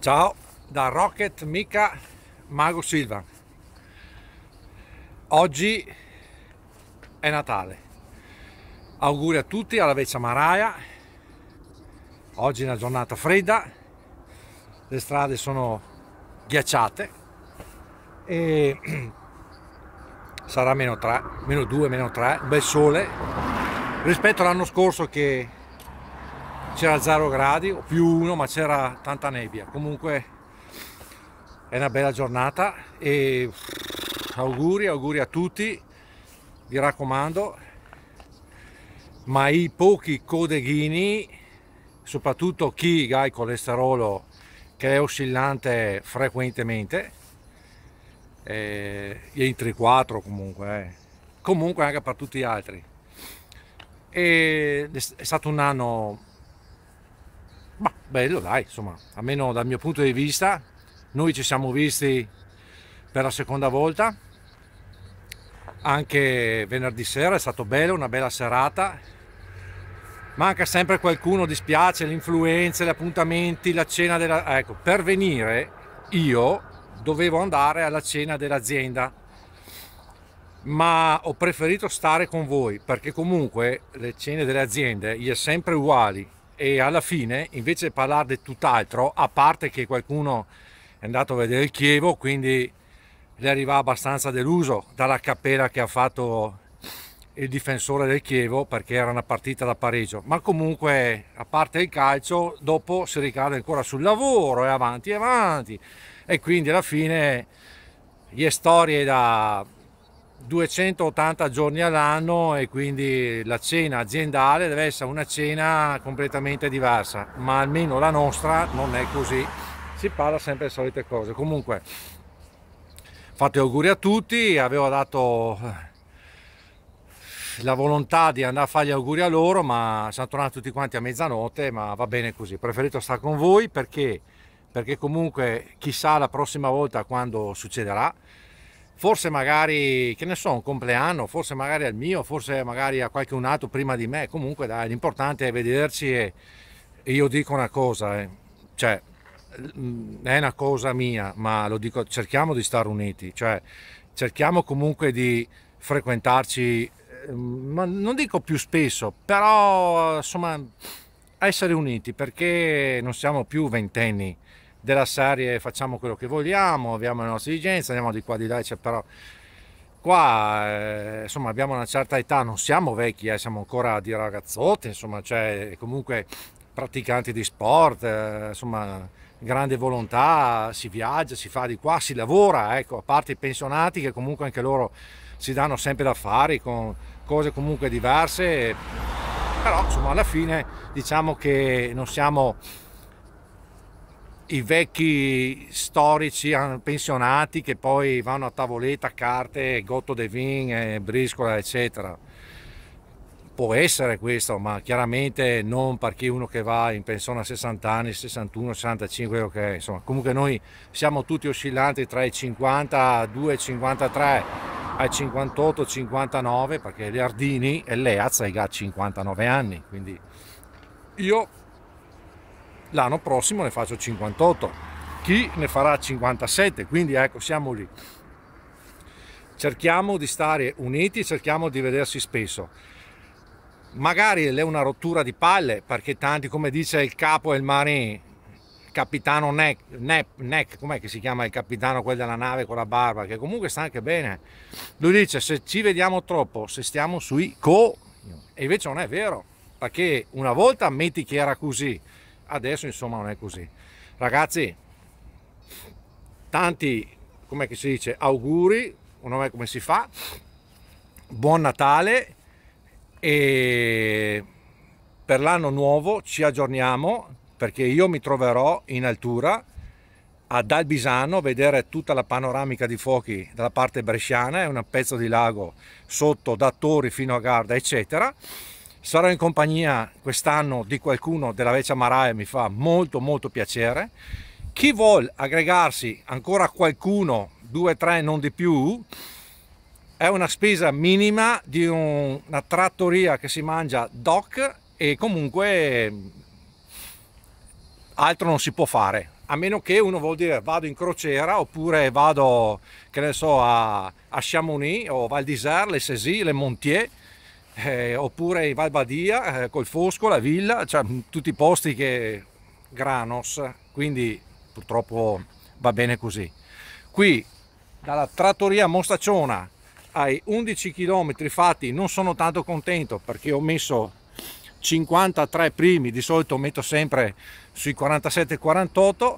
Ciao da Rocket Mica Mago Silva. Oggi è Natale. Auguri a tutti alla Veccia Maraia. Oggi è una giornata fredda, le strade sono ghiacciate e sarà meno 3, meno 2, meno 3, un bel sole rispetto all'anno scorso che c'era 0 gradi o più 1 ma c'era tanta nebbia comunque è una bella giornata e auguri auguri a tutti vi raccomando ma i pochi codeghini soprattutto chi ha il colesterolo che è oscillante frequentemente eh, entri 4 comunque eh. comunque anche per tutti gli altri e è stato un anno bello dai, insomma, almeno dal mio punto di vista, noi ci siamo visti per la seconda volta, anche venerdì sera è stato bello, una bella serata, manca sempre qualcuno, dispiace, le influenze, gli appuntamenti, la cena della... Ecco, per venire io dovevo andare alla cena dell'azienda, ma ho preferito stare con voi perché comunque le cene delle aziende gli è sempre uguali e alla fine invece di parlare di tutt'altro, a parte che qualcuno è andato a vedere il Chievo, quindi le arriva abbastanza deluso dalla cappella che ha fatto il difensore del Chievo perché era una partita da pareggio. Ma comunque, a parte il calcio, dopo si ricade ancora sul lavoro e avanti e avanti. E quindi alla fine le storie da 280 giorni all'anno e quindi la cena aziendale deve essere una cena completamente diversa, ma almeno la nostra non è così, si parla sempre le solite cose. Comunque, fate auguri a tutti, avevo dato eh, la volontà di andare a fare gli auguri a loro, ma siamo tornati tutti quanti a mezzanotte, ma va bene così, preferito stare con voi perché, perché comunque chissà la prossima volta quando succederà forse magari, che ne so, un compleanno, forse magari al mio, forse magari a qualche un altro prima di me, comunque dai, l'importante è vederci e, e io dico una cosa, eh, cioè è una cosa mia, ma lo dico, cerchiamo di stare uniti, cioè cerchiamo comunque di frequentarci, ehm, ma non dico più spesso, però insomma essere uniti perché non siamo più ventenni, della serie facciamo quello che vogliamo, abbiamo le nostre esigenze, andiamo di qua di là, cioè, però qua eh, insomma abbiamo una certa età, non siamo vecchi, eh, siamo ancora di ragazzotti, insomma, cioè, comunque praticanti di sport, eh, insomma, grande volontà, si viaggia, si fa di qua, si lavora, ecco, a parte i pensionati che comunque anche loro si danno sempre da fare con cose comunque diverse, però insomma alla fine diciamo che non siamo i vecchi storici ah, pensionati che poi vanno a tavoletta, carte, gotto de vin, briscola, eccetera. Può essere questo, ma chiaramente non per chi uno che va in pensione a 60 anni, 61, 65, ok. Insomma, comunque noi siamo tutti oscillanti tra i 52, 53 ai 58, 59, perché Liardini e Leaz ha 59 anni, quindi io l'anno prossimo ne faccio 58, chi ne farà 57, quindi ecco siamo lì. Cerchiamo di stare uniti, cerchiamo di vedersi spesso. Magari è una rottura di palle, perché tanti, come dice il capo e il mare, capitano Neck, Neck, Neck com'è che si chiama il capitano, quello della nave con la barba, che comunque sta anche bene. Lui dice, se ci vediamo troppo, se stiamo sui co... E invece non è vero, perché una volta ammetti che era così, adesso insomma non è così ragazzi tanti come si dice auguri non è come si fa buon natale e per l'anno nuovo ci aggiorniamo perché io mi troverò in altura ad Albisano a vedere tutta la panoramica di fuochi dalla parte bresciana è un pezzo di lago sotto da Tori fino a Garda eccetera Sarò in compagnia quest'anno di qualcuno della Veccia Marae, mi fa molto molto piacere. Chi vuol aggregarsi ancora qualcuno, due, tre, non di più, è una spesa minima di una trattoria che si mangia doc e comunque mm, altro non si può fare a meno che uno vuol dire vado in crociera oppure vado che ne so a, a Chamonix o Val d'Isère, le Cési, le Montier eh, oppure in Val Badia eh, col Fosco, la Villa, cioè mm, tutti i posti che granos, quindi purtroppo va bene così. Qui dalla trattoria Mostacciona ai 11 km fatti non sono tanto contento perché ho messo 53 primi, di solito metto sempre sui 47-48,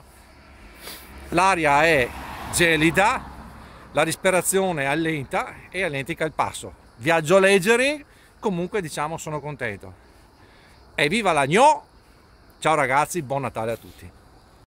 l'aria è gelida, la disperazione allenta e allentica il passo. Viaggio leggeri, comunque diciamo sono contento. Evviva la gno! Ciao ragazzi, buon Natale a tutti!